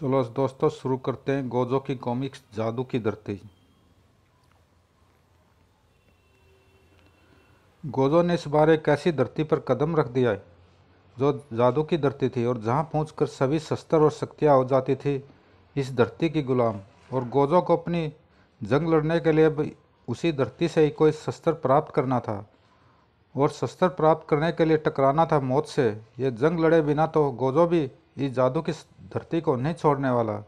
चलो दोस्तों शुरू करते हैं गोजो की कॉमिक्स जादू की धरती गोजो ने इस बार एक ऐसी धरती पर कदम रख दिया है जो जादू की धरती थी और जहां पहुंचकर सभी शस्त्र और शक्तियां हो जाती थी इस धरती की गुलाम और गोजो को अपनी जंग लड़ने के लिए अब उसी धरती से ही कोई शस्त्र प्राप्त करना था और शस्त्र प्राप्त करने के लिए टकराना था मौत से ये जंग लड़े बिना तो गोजो भी इस जादू की धरती को नहीं छोड़ने वाला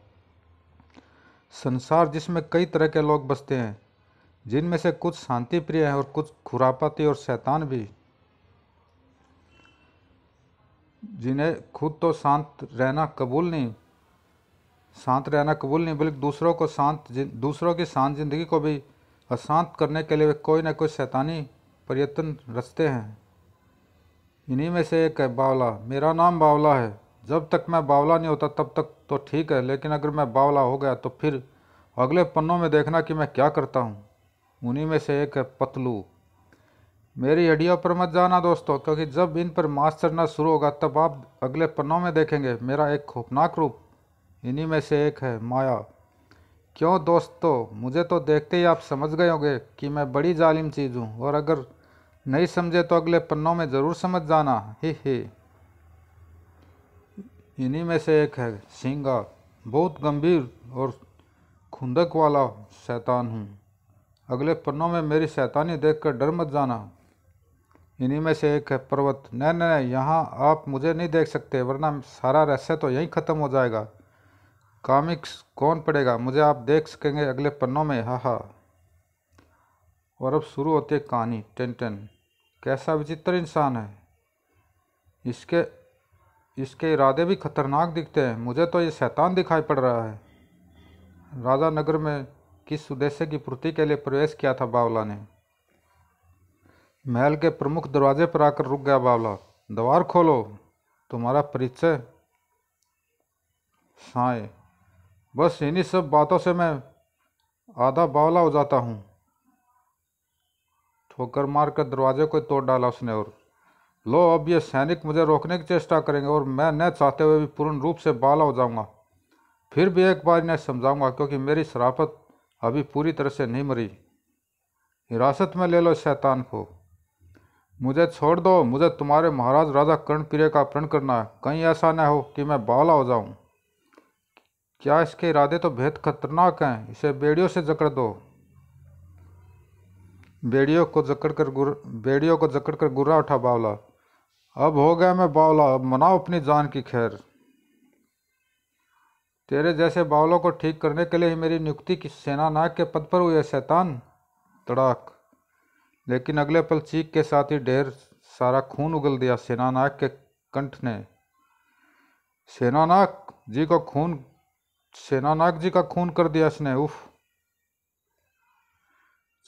संसार जिसमें कई तरह के लोग बसते हैं जिनमें से कुछ शांति प्रिय हैं और कुछ खुरापाती और शैतान भी जिन्हें खुद तो शांत रहना कबूल नहीं शांत रहना कबूल नहीं बल्कि दूसरों को शांत दूसरों की शांत जिंदगी को भी अशांत करने के लिए कोई ना कोई शैतानी प्रयत्न रचते हैं इन्हीं में से एक है बावला मेरा नाम बावला है जब तक मैं बावला नहीं होता तब तक तो ठीक है लेकिन अगर मैं बावला हो गया तो फिर अगले पन्नों में देखना कि मैं क्या करता हूँ उन्हीं में से एक है पतलू मेरी हड्डियों पर मत जाना दोस्तों क्योंकि जब इन पर मास चढ़ना शुरू होगा तब आप अगले पन्नों में देखेंगे मेरा एक खौफनाक रूप इन्हीं में से एक है माया क्यों दोस्तों मुझे तो देखते ही आप समझ गए होंगे कि मैं बड़ी जालिम चीज़ हूँ और अगर नहीं समझे तो अगले पन्नों में ज़रूर समझ जाना ही ही इन्हीं में से एक है सिंगा बहुत गंभीर और खुंदक वाला शैतान हूँ अगले पन्नों में मेरी शैतानी देखकर डर मत जाना इन्हीं में से एक है पर्वत न न यहाँ आप मुझे नहीं देख सकते वरना सारा रहस्य तो यहीं ख़त्म हो जाएगा कॉमिक्स कौन पढ़ेगा मुझे आप देख सकेंगे अगले पन्नों में हा हा और अब शुरू होती है कहानी टेंटन कैसा विचित्र इंसान है इसके इसके इरादे भी खतरनाक दिखते हैं मुझे तो ये शैतान दिखाई पड़ रहा है राजा नगर में किस उद्देश्य की पूर्ति के लिए प्रवेश किया था बावला ने महल के प्रमुख दरवाजे पर आकर रुक गया बावला द्वार खोलो तुम्हारा परिचय साए बस इन्हीं सब बातों से मैं आधा बावला हो जाता हूँ ठोकर मारकर दरवाजे को तोड़ डाला उसने और लो अब ये सैनिक मुझे रोकने की चेष्टा करेंगे और मैं न चाहते हुए भी पूर्ण रूप से बाला हो जाऊंगा फिर भी एक बार इन्हें समझाऊंगा क्योंकि मेरी शराफत अभी पूरी तरह से नहीं मरी हिरासत में ले लो शैतान को मुझे छोड़ दो मुझे तुम्हारे महाराज राजा कर्णप्रिय का अपहरण करना है कहीं ऐसा न हो कि मैं बावला हो जाऊँ क्या इसके इरादे तो बेहद खतरनाक हैं इसे बेड़ियों से जकड़ दो बेड़ियों को जकड़ कर गुर बेड़ियों को जकड़ कर गुर्रा उठा बावला अब हो गया मैं बावला अब मनाओ अपनी जान की खैर तेरे जैसे बावलों को ठीक करने के लिए ही मेरी नियुक्ति की सेना सेनानायक के पद पर हुई है शैतान तड़ाक लेकिन अगले पल चीख के साथ ही ढेर सारा खून उगल दिया सेनानायक के कंठ ने नाक जी का खून सेनानायक जी का खून कर दिया इसने उफ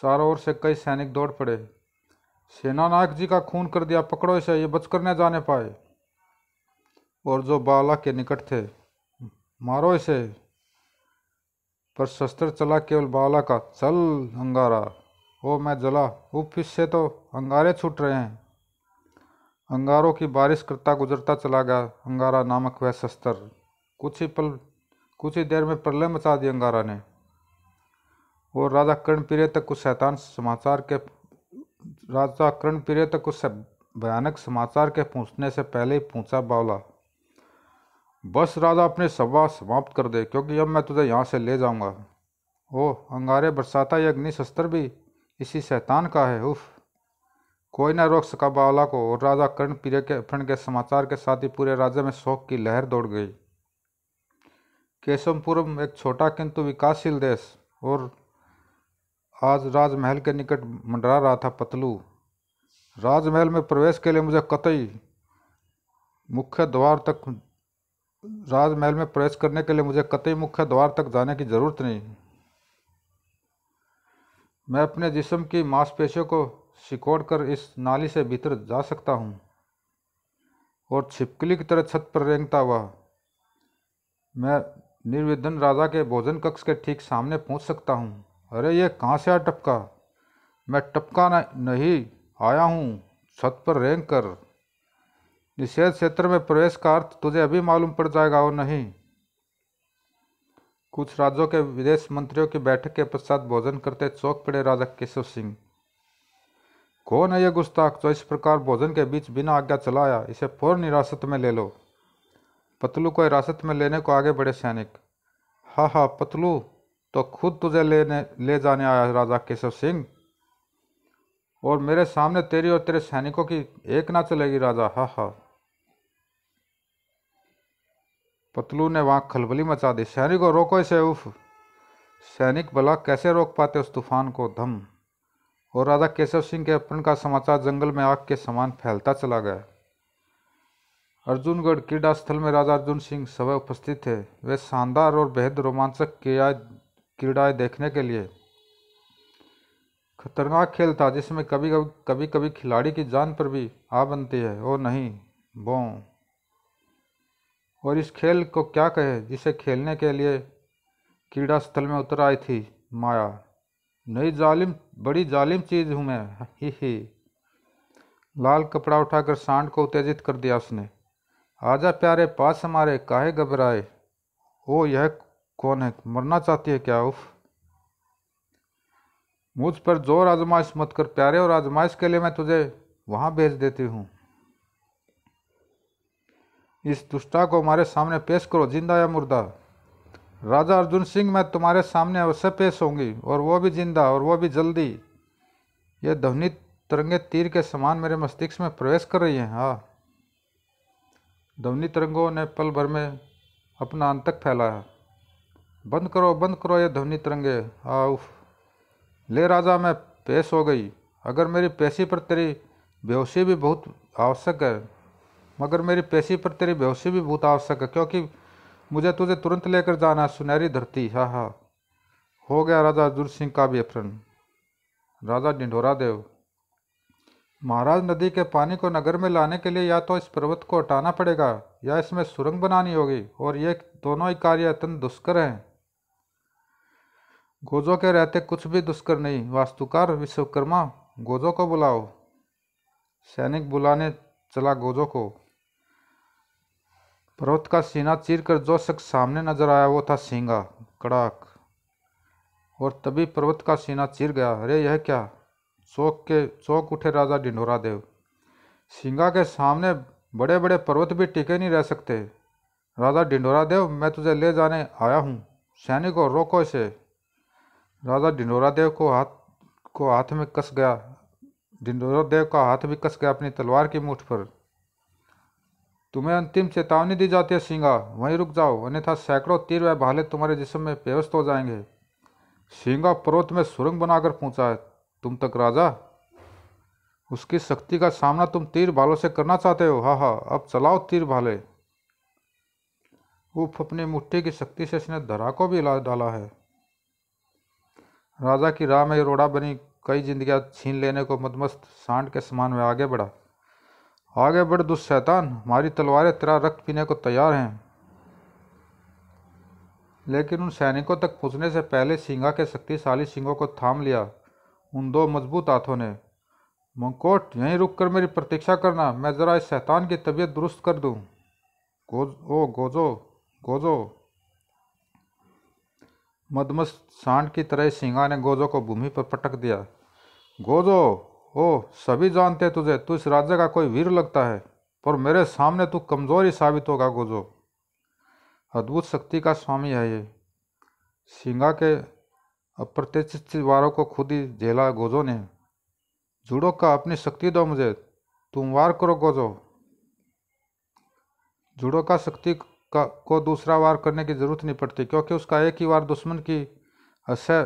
चारों ओर से कई सैनिक दौड़ पड़े सेनानायक जी का खून कर दिया पकड़ो इसे ये बचकर न जाने पाए और जो बाला के निकट थे मारो इसे पर शस्त्र चला केवल बाला का चल अंगारा ओ मैं जला उप से तो अंगारे छूट रहे हैं अंगारों की बारिश करता गुजरता चला गया अंगारा नामक वह शस्त्र कुछ ही पल कुछ ही देर में प्रलय मचा दी अंगारा ने और राजा कर्ण पीरे तक कुछ शैतान समाचार के राजा प्रिय तक उससे भयानक समाचार के पूछने से पहले ही पूछा बावला बस राजा अपनी सभा समाप्त कर दे क्योंकि अब मैं तुझे यहाँ से ले जाऊँगा ओह अंगारे बरसाता यह अग्निशस्त्र भी इसी शैतान का है उफ कोई ना रोक सका बावला को और राजा कर्ण प्रिय के अपहरण के समाचार के साथ ही पूरे राज्य में शोक की लहर दौड़ गई केशवपुरम एक छोटा किंतु विकासशील देश और आज राजमहल के निकट मंडरा रहा था पतलू राजमहल में प्रवेश के लिए मुझे कतई मुख्य द्वार तक राजमहल में प्रवेश करने के लिए मुझे कतई मुख्य द्वार तक जाने की ज़रूरत नहीं मैं अपने जिस्म की मांसपेशियों को सिकोड़ कर इस नाली से भीतर जा सकता हूँ और छिपकली की तरह छत पर रेंगता हुआ मैं निर्विधन राजा के भोजन कक्ष के ठीक सामने पहुँच सकता हूँ अरे ये कहाँ से आ टपका मैं टपका नहीं आया हूँ छत पर रेंग कर निषेध क्षेत्र में प्रवेश का अर्थ तुझे अभी मालूम पड़ जाएगा और नहीं कुछ राज्यों के विदेश मंत्रियों की बैठक के पश्चात भोजन करते चौक पड़े राजा केशव सिंह कौन है यह गुस्ताख जो इस प्रकार भोजन के बीच बिना आज्ञा चलाया इसे फौरन हिरासत में ले लो पतलू को हिरासत में लेने को आगे बढ़े सैनिक हाँ हाँ पतलू तो खुद तुझे लेने ले जाने आया राजा केशव सिंह और मेरे सामने तेरी और तेरे सैनिकों की एक ना चलेगी राजा हा हा पतलू ने वहाँ खलबली मचा दी सैनिकों रोको इसे उफ सैनिक भला कैसे रोक पाते उस तूफान को धम और राजा केशव सिंह के अपन का समाचार जंगल में आग के समान फैलता चला गया अर्जुनगढ़ क्रीडा स्थल में राजा अर्जुन सिंह सभा उपस्थित थे वे शानदार और बेहद रोमांचक किया क्रीड़ाएँ देखने के लिए खतरनाक खेल था जिसमें कभी कभी कभी कभी खिलाड़ी की जान पर भी आ बनती है ओ नहीं बो और इस खेल को क्या कहे जिसे खेलने के लिए क्रीड़ा स्थल में उतर आई थी माया नई जालिम बड़ी जालिम चीज़ हूँ मैं ही ही लाल कपड़ा उठाकर सांड को उत्तेजित कर दिया उसने आजा प्यारे पास हमारे काहे घबराए ओ यह कौन है मरना चाहती है क्या उफ मुझ पर जोर आजमाइश मत कर प्यारे और आजमाइश के लिए मैं तुझे वहाँ भेज देती हूँ इस दुष्टा को हमारे सामने पेश करो जिंदा या मुर्दा राजा अर्जुन सिंह मैं तुम्हारे सामने अवश्य पेश होंगी और वो भी जिंदा और वो भी जल्दी ये ध्वनि तरंगे तीर के समान मेरे मस्तिष्क में प्रवेश कर रही हैं हाँ ध्वनि तरंगों ने पल भर में अपना अंतक फैलाया बंद करो बंद करो ये ध्वनि तरंगे आउफ हाँ, ले राजा मैं पेश हो गई अगर मेरी पेशी पर तेरी बेहोशी भी बहुत आवश्यक है मगर मेरी पेशी पर तेरी बेहोशी भी बहुत आवश्यक है क्योंकि मुझे तुझे तुरंत लेकर जाना है सुनहरी धरती हा हा हो गया राजा अर्जुन सिंह का भी अपहरण राजा डिंडोरा देव महाराज नदी के पानी को नगर में लाने के लिए या तो इस पर्वत को हटाना पड़ेगा या इसमें सुरंग बनानी होगी और ये दोनों ही कार्य अत्यंत दुष्कर हैं गोजो के रहते कुछ भी दुष्कर नहीं वास्तुकार विश्वकर्मा गोजो को बुलाओ सैनिक बुलाने चला गोजो को पर्वत का सीना चीर कर जो शख्स सामने नजर आया वो था सींगा कड़ाक और तभी पर्वत का सीना चीर गया अरे यह क्या चौक के चौक उठे राजा ढिंडोरा देव सिंगा के सामने बड़े बड़े पर्वत भी टिके नहीं रह सकते राजा ढिंडोरा देव मैं तुझे ले जाने आया हूँ सैनिक और रोको इसे राजा देव को हाथ को हाथ में कस गया देव का हाथ भी कस गया अपनी तलवार की मूठ पर तुम्हें अंतिम चेतावनी दी जाती है सिंगा वहीं रुक जाओ अन्यथा सैकड़ों तीर व भाले तुम्हारे जिसम में पेवस्त हो जाएंगे सिंगा पर्वत में सुरंग बनाकर पहुंचा है तुम तक राजा उसकी शक्ति का सामना तुम तीर भालों से करना चाहते हो हाँ हाँ अब चलाओ तीर भाले उफ अपनी मुठ्ठी की शक्ति से इसने धरा को भी डाला है राजा की राह में रोड़ा बनी कई जिंदगियां छीन लेने को मदमस्त सांड के समान में आगे बढ़ा आगे बढ़ दुस्शैतान हमारी तलवारें तेरा रक्त पीने को तैयार हैं लेकिन उन सैनिकों तक पहुँचने से पहले सिंगा के शक्तिशाली सिंगों को थाम लिया उन दो मजबूत हाथों ने मंकोट यहीं रुक कर मेरी प्रतीक्षा करना मैं ज़रा इस शैतान की तबीयत दुरुस्त कर दूँ गोज ओ गोजो गोजो मदमस्त सांड की तरह सिंगा ने गोजो को भूमि पर पटक दिया गोजो ओ सभी जानते तुझे तू इस राज्य का कोई वीर लगता है पर मेरे सामने तू कमज़ोर ही साबित होगा गोजो अद्भुत शक्ति का स्वामी है ये सिंगा के अप्रत्यक्ष वारों को खुद ही झेला गोजो ने जुड़ो का अपनी शक्ति दो मुझे तुम वार करो गोजो जुड़ो का शक्ति का को दूसरा वार करने की ज़रूरत नहीं पड़ती क्योंकि उसका एक ही वार दुश्मन की असह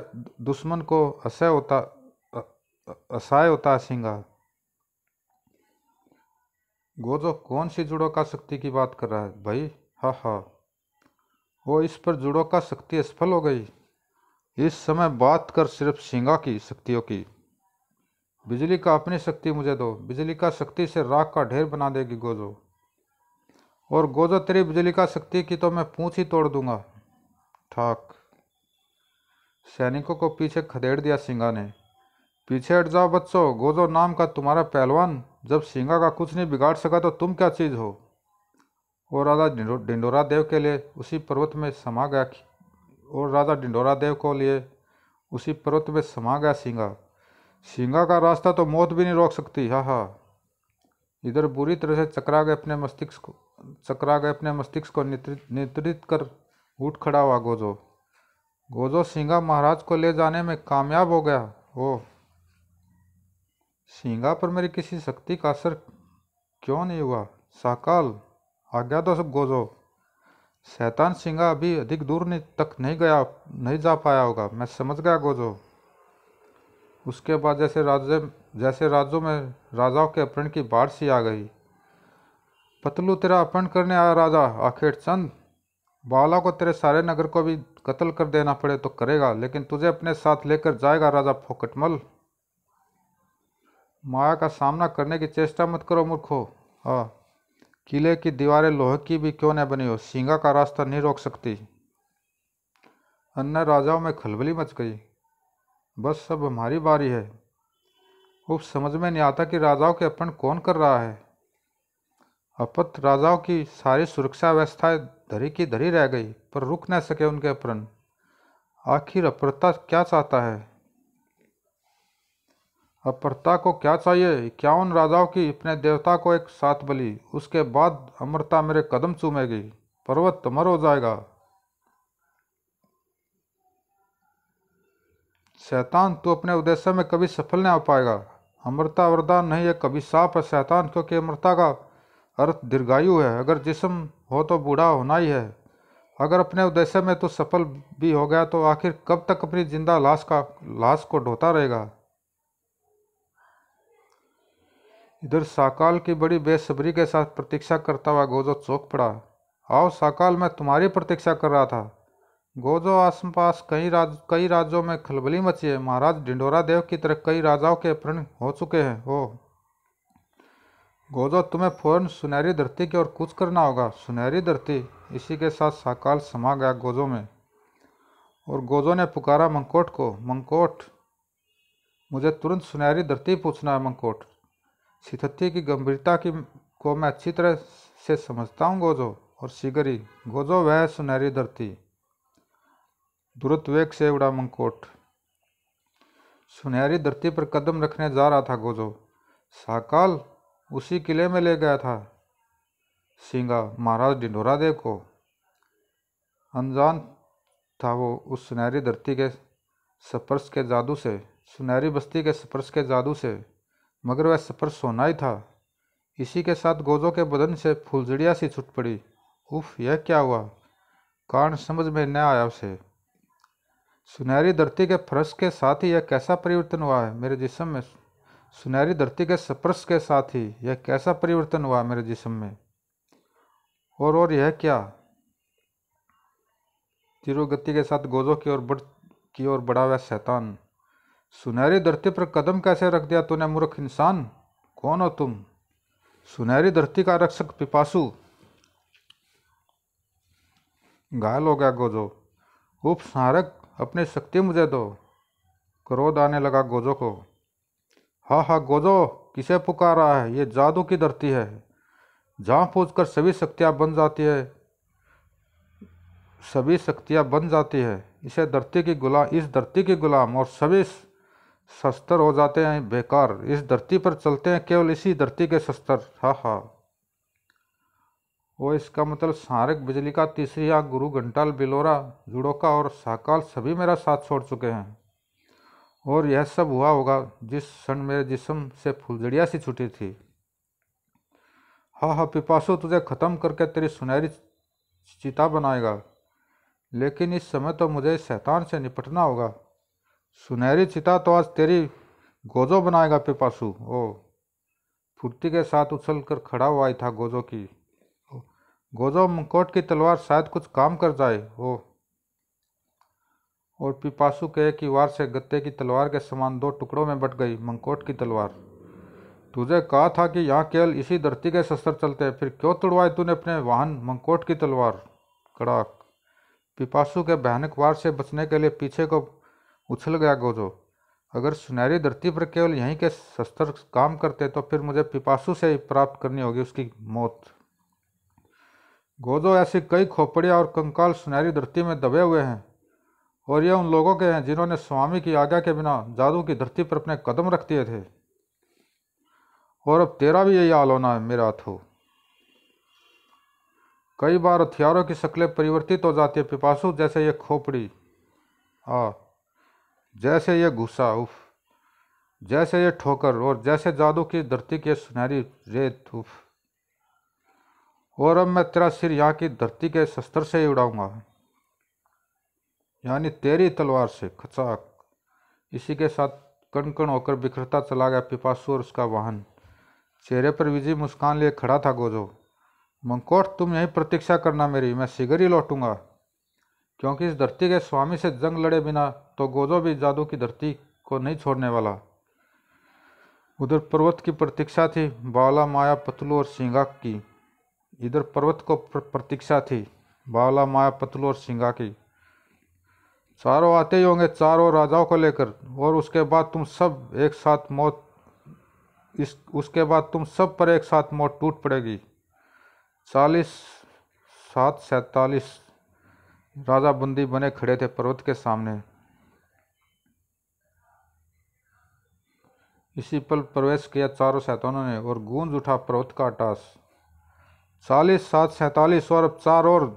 दुश्मन को असह होता असहाय होता है सिंगा गोजो कौन सी जुड़ो का शक्ति की बात कर रहा है भाई हा हा वो इस पर जुड़ो का शक्ति असफल हो गई इस समय बात कर सिर्फ सिंगा की शक्तियों की बिजली का अपनी शक्ति मुझे दो बिजली का शक्ति से राख का ढेर बना देगी गोजो और गोदा तेरी बिजली का शक्ति की तो मैं पूछ ही तोड़ दूंगा ठाक सैनिकों को पीछे खदेड़ दिया सिंगा ने पीछे हट जाओ बच्चों गोजो नाम का तुम्हारा पहलवान जब सिंगा का कुछ नहीं बिगाड़ सका तो तुम क्या चीज़ हो और राजा डिंडोरा देव के लिए उसी पर्वत में समा गया और राजा डिंडोरा देव को लिए उसी पर्वत में समा गया सिंगा सिंगा का रास्ता तो मौत भी नहीं रोक सकती हाँ हाँ इधर बुरी तरह से चकरा गए अपने मस्तिष्क को गए अपने मस्तिष्क को नियंत्रित कर उठ खड़ा हुआ गोजो गोजो सिंगा महाराज को ले जाने में कामयाब हो गया हो सिंगा पर मेरी किसी शक्ति का असर क्यों नहीं हुआ साकाल आज्ञा दो सब गोजो शैतान सिंगा अभी अधिक दूर नहीं तक नहीं गया नहीं जा पाया होगा मैं समझ गया गोजो उसके बाद जैसे राज्य जैसे राज्यों में राजाओं के अपहरण की बाढ़ सी आ गई पतलू तेरा अपहरण करने आया राजा आखिर चंद बाला को तेरे सारे नगर को भी कत्ल कर देना पड़े तो करेगा लेकिन तुझे अपने साथ लेकर जाएगा राजा फोकटमल माया का सामना करने की चेष्टा मत करो मूर्खो हाँ किले की दीवारें लोहे की भी क्यों न बनी हो सिंगा का रास्ता नहीं रोक सकती अन्य राजाओं में खलबली मच गई बस सब हमारी बारी है उप समझ में नहीं आता कि राजाओं के अपन कौन कर रहा है अपत राजाओं की सारी सुरक्षा व्यवस्थाएं धरी की धरी रह गई पर रुक न सके उनके अपहरण आखिर अप्रता क्या चाहता है अपरता को क्या चाहिए इक्यावन राजाओं की अपने देवता को एक साथ बली उसके बाद अमरता मेरे कदम चूमेगी पर्वत तमर हो जाएगा शैतान तू तो अपने उद्देश्य में कभी सफल नहीं हो पाएगा अमृता वरदान नहीं है कभी साफ है शैतान क्योंकि अमृता का अर्थ दीर्घायु है अगर जिसम हो तो बूढ़ा होना ही है अगर अपने उद्देश्य में तो सफल भी हो गया तो आखिर कब तक अपनी जिंदा लाश का लाश को ढोता रहेगा इधर साकाल की बड़ी बेसब्री के साथ प्रतीक्षा करता हुआ गोजो चौक पड़ा आओ साकाल मैं तुम्हारी प्रतीक्षा कर रहा था गोजो आसपास कई राज कई राज्यों में खलबली मची है महाराज ढिंडोरा देव की तरह कई राजाओं के प्रण हो चुके हैं हो गोदो तुम्हें फौरन सुनहरी धरती की ओर कुछ करना होगा सुनहरी धरती इसी के साथ साकाल समा गया गोजो में और गोजो ने पुकारा मंकोट को मंकोट मुझे तुरंत सुनहरी धरती पूछना है मंकोट सिथत्ती की गंभीरता की को मैं अच्छी तरह से समझता हूँ गोजो और सिगरी गोजो वह सुनहरी धरती द्रुत वेग से उड़ा मंकोट सुनहरी धरती पर कदम रखने जा रहा था गोजो साकाल उसी किले में ले गया था सिंगा महाराज ढिंडोरा देव को अनजान था वो उस सुनहरी धरती के स्पर्श के जादू से सुनहरी बस्ती के स्पर्श के जादू से मगर वह स्पर्श सोना ही था इसी के साथ गोजों के बदन से फुलझड़िया सी छुट पड़ी उफ यह क्या हुआ कारण समझ में न आया उसे सुनहरी धरती के फर्श के साथ ही यह कैसा परिवर्तन हुआ है मेरे जिसम में सुनहरी धरती के स्पर्श के साथ ही यह कैसा परिवर्तन हुआ मेरे जिसम में और और यह क्या तिरुगति के साथ गोजों की ओर बढ़ की ओर बढ़ा हुआ शैतान सुनहरी धरती पर कदम कैसे रख दिया तूने मूर्ख इंसान कौन हो तुम सुनहरी धरती का रक्षक पिपासु घायल हो गया गोजो सारक अपनी शक्ति मुझे दो क्रोध आने लगा गोजो को हाँ हाँ गोदो किसे पुकारा है ये जादू की धरती है जहाँ पूछ कर सभी शक्तियाँ बन जाती है सभी शक्तियाँ बन जाती है इसे धरती की गुलाम इस धरती की गुलाम और सभी शस्त्र हो जाते हैं बेकार इस धरती पर चलते हैं केवल इसी धरती के शस्त्र हाँ हाँ वो इसका मतलब सारक बिजली का तीसरी आग गुरु घंटाल बिलोरा जुड़ोका और साकाल सभी मेरा साथ छोड़ चुके हैं और यह सब हुआ होगा जिस क्षण मेरे जिसम से फुलझड़िया सी छुटी थी हाँ हाँ पिपासो तुझे ख़त्म करके तेरी सुनहरी चिता बनाएगा लेकिन इस समय तो मुझे शैतान से निपटना होगा सुनहरी चिता तो आज तेरी गोजो बनाएगा पिपासु ओ फुर्ती के साथ उछल कर खड़ा हुआ था गोजो की गोजो मुकोट की तलवार शायद कुछ काम कर जाए ओह और पिपासु के एक ही वार से गत्ते की तलवार के समान दो टुकड़ों में बट गई मंकोट की तलवार तुझे कहा था कि यहाँ केवल इसी धरती के शस्त्र चलते हैं फिर क्यों तुड़वाए तूने अपने वाहन मंकोट की तलवार कड़ाक पिपासु के भयानक वार से बचने के लिए पीछे को उछल गया गोजो अगर सुनहरी धरती पर केवल यहीं के शस्त्र काम करते तो फिर मुझे पिपासु से ही प्राप्त करनी होगी उसकी मौत गोजो ऐसी कई खोपड़ियाँ और कंकाल सुनहरी धरती में दबे हुए हैं और यह उन लोगों के हैं जिन्होंने स्वामी की आज्ञा के बिना जादू की धरती पर अपने कदम रख दिए थे और अब तेरा भी यही हाल होना है मेरा अथो कई बार हथियारों की शक्लें परिवर्तित हो जाती है पिपासु जैसे ये खोपड़ी आ जैसे ये गुस्सा उफ जैसे ये ठोकर और जैसे जादू की धरती के सुनहरी रेत उफ और अब मैं तेरा सिर यहाँ की धरती के शस्त्र से ही उड़ाऊंगा यानी तेरी तलवार से खचाक इसी के साथ कण कण होकर बिखरता चला गया पिपासु और उसका वाहन चेहरे पर विजय मुस्कान लिए खड़ा था गोजो मंकोट तुम यही प्रतीक्षा करना मेरी मैं शीघ्र ही लौटूंगा क्योंकि इस धरती के स्वामी से जंग लड़े बिना तो गोजो भी जादू की धरती को नहीं छोड़ने वाला उधर पर्वत की प्रतीक्षा थी बावला माया पतलू और सिंगा की इधर पर्वत को प्रतीक्षा थी बावला माया पतलू और सिंगा की चारों आते ही होंगे चारों राजाओं को लेकर और उसके बाद तुम सब एक साथ मौत इस उसके बाद तुम सब पर एक साथ मौत टूट पड़ेगी चालीस सात सैतालीस राजा बंदी बने खड़े थे पर्वत के सामने इसी पल प्रवेश किया चारों सैतानों ने और गूंज उठा पर्वत का टास चालीस सात सैतालीस और अब चार और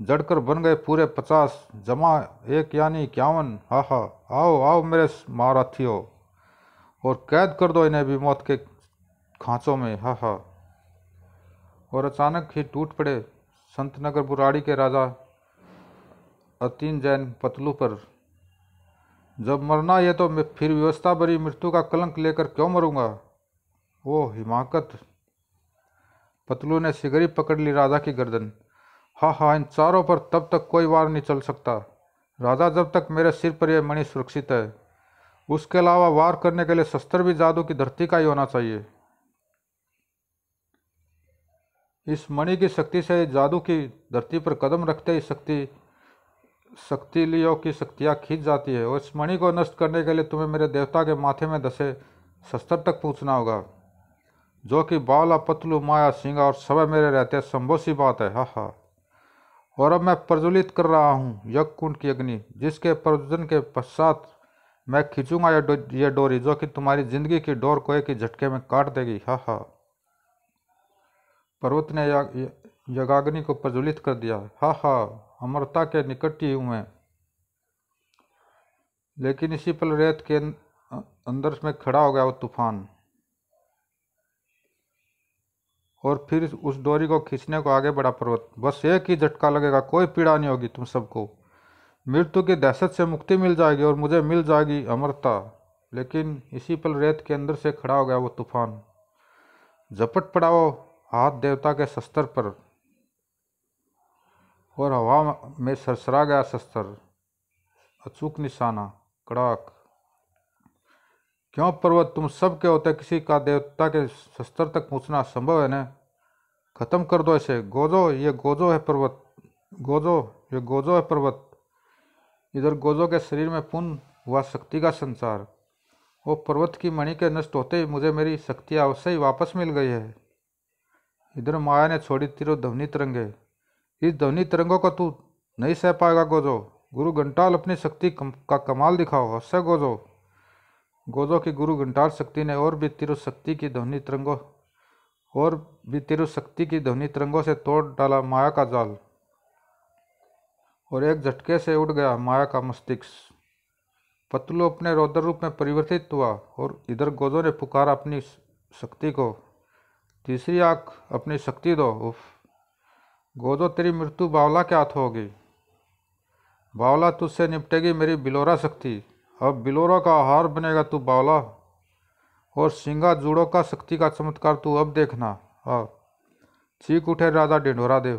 जड़कर बन गए पूरे पचास जमा एक यानी इक्यावन हा हा आओ आओ मेरे महाराथियों और कैद कर दो इन्हें भी मौत के खांचों में हा हा और अचानक ही टूट पड़े संत नगर बुराड़ी के राजा अतीन जैन पतलू पर जब मरना ये तो मैं फिर व्यवस्था भरी मृत्यु का कलंक लेकर क्यों मरूंगा वो हिमाकत पतलू ने सिगरी पकड़ ली राजा की गर्दन हाँ हाँ इन चारों पर तब तक कोई वार नहीं चल सकता राजा जब तक मेरे सिर पर यह मणि सुरक्षित है उसके अलावा वार करने के लिए शस्त्र भी जादू की धरती का ही होना चाहिए इस मणि की शक्ति से जादू की धरती पर कदम रखते ही शक्ति शक्ति लियो की शक्तियाँ खींच जाती है और इस मणि को नष्ट करने के लिए तुम्हें मेरे देवता के माथे में दसे शस्त्र तक पूछना होगा जो कि बावला पतलू माया सिंगा और सब मेरे रहते संभोसी बात है हा हा और अब मैं प्रज्वलित कर रहा हूँ कुंड की अग्नि जिसके प्रज्वलन के पश्चात मैं खींचूंगा यह डो, डोरी जो कि तुम्हारी जिंदगी की डोर को एक ही झटके में काट देगी हा हा पर्वत ने यगाग्नि को प्रज्वलित कर दिया हा हा अमरता के निकट ही हुए लेकिन इसी पल रेत के अं, अंदर में खड़ा हो गया वो तूफान और फिर उस डोरी को खींचने को आगे बढ़ा पर्वत बस एक ही झटका लगेगा कोई पीड़ा नहीं होगी तुम सबको मृत्यु की दहशत से मुक्ति मिल जाएगी और मुझे मिल जाएगी अमरता लेकिन इसी पल रेत के अंदर से खड़ा हो गया वो तूफान झपट पड़ा हाथ देवता के शस्त्र पर और हवा में सरसरा गया शस्त्र अचूक निशाना कड़ाक क्यों पर्वत तुम सब के होते किसी का देवता के शस्त्र तक पहुँचना असंभव है न खत्म कर दो ऐसे गोजो ये गोजो है पर्वत गोजो ये गोजो है पर्वत इधर गोजो के शरीर में पुन हुआ शक्ति का संसार वो पर्वत की मणि के नष्ट होते ही मुझे मेरी शक्ति अवश्य ही वापस मिल गई है इधर माया ने छोड़ी तिर ध्वनि तिरंगे इस ध्वनि तिरंगों को तू नहीं सह पाएगा गोजो गुरु घंटाल अपनी शक्ति का कमाल दिखाओ अवश्य गोजो गोदों के गुरु घंटार शक्ति ने और भी तिरुशक्ति की ध्वनि तिरंगों और भी तिरुशक्ति की ध्वनि तिरंगों से तोड़ डाला माया का जाल और एक झटके से उड़ गया माया का मस्तिष्क पतलू अपने रौद्र रूप में परिवर्तित हुआ और इधर गोदों ने पुकारा अपनी शक्ति को तीसरी आंख अपनी शक्ति दो उफ गोदो तेरी मृत्यु बावला के हाथ होगी बावला तुझसे निपटेगी मेरी बिलोरा शक्ति अब बिलोरा का आहार बनेगा तू बावला और सिंगा जूड़ो का शक्ति का चमत्कार तू अब देखना अब चीख उठे राजा ढिंढोरा देव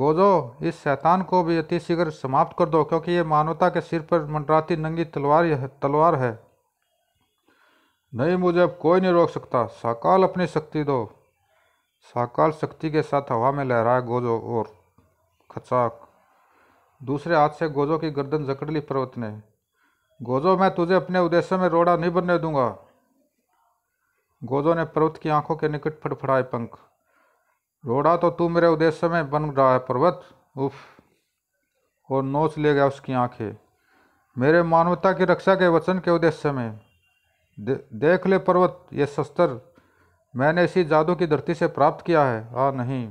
गोजो इस शैतान को भी अतिशीघ्र समाप्त कर दो क्योंकि ये मानवता के सिर पर मंडराती नंगी तलवार तलवार है नहीं मुझे अब कोई नहीं रोक सकता साकाल अपनी शक्ति दो साकाल शक्ति के साथ हवा में लहराए गोजो और खचाक दूसरे हाथ से गोजो की गर्दन जकड़ ली पर्वत ने गोजो मैं तुझे अपने उद्देश्य में रोड़ा नहीं बनने दूंगा गोजो ने पर्वत की आंखों के निकट फड़फड़ाए पंख रोड़ा तो तू मेरे उद्देश्य में बन रहा है पर्वत उफ और नोच ले गया उसकी आंखें मेरे मानवता की रक्षा के वचन के उद्देश्य में दे, देख ले पर्वत ये शस्त्र मैंने इसी जादू की धरती से प्राप्त किया है आ नहीं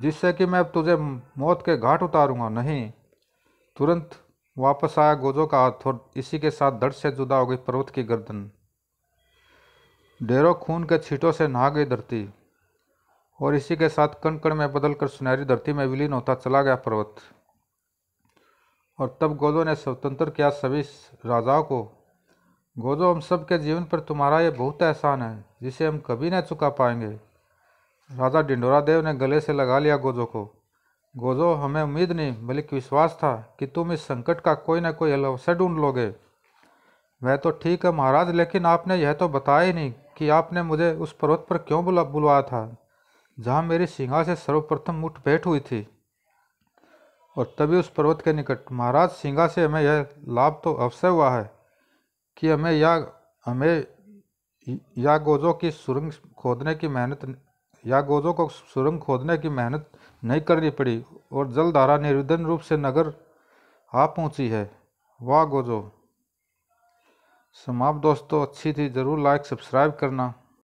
जिससे कि मैं अब तुझे मौत के घाट उतारूंगा नहीं तुरंत वापस आया गोजो का हाथ और इसी के साथ दर्द से जुदा हो गई पर्वत की गर्दन ढेरों खून के छींटों से नहा गई धरती और इसी के साथ कण कण में बदलकर सुनहरी धरती में विलीन होता चला गया पर्वत और तब गोजो ने स्वतंत्र किया सभी राजाओं को गोजो हम सब के जीवन पर तुम्हारा ये बहुत एहसान है जिसे हम कभी न चुका पाएंगे राजा डिंडोरा देव ने गले से लगा लिया गोजो को गोजो हमें उम्मीद नहीं बल्कि विश्वास था कि तुम इस संकट का कोई ना कोई अवसर ढूंढ लोगे वह तो ठीक है महाराज लेकिन आपने यह तो बताया ही नहीं कि आपने मुझे उस पर्वत पर क्यों बुला बुलवाया था जहाँ मेरी सिंगा से सर्वप्रथम मुठभेट हुई थी और तभी उस पर्वत के निकट महाराज सिंगा से हमें यह लाभ तो अवसर हुआ है कि हमें या हमें या गोजों की सुरंग खोदने की मेहनत या गोजों को सुरंग खोदने की मेहनत नहीं करनी पड़ी और जलधारा निर्विधन रूप से नगर आ पहुंची है वाह गोजो समाप्त दोस्तों अच्छी थी ज़रूर लाइक सब्सक्राइब करना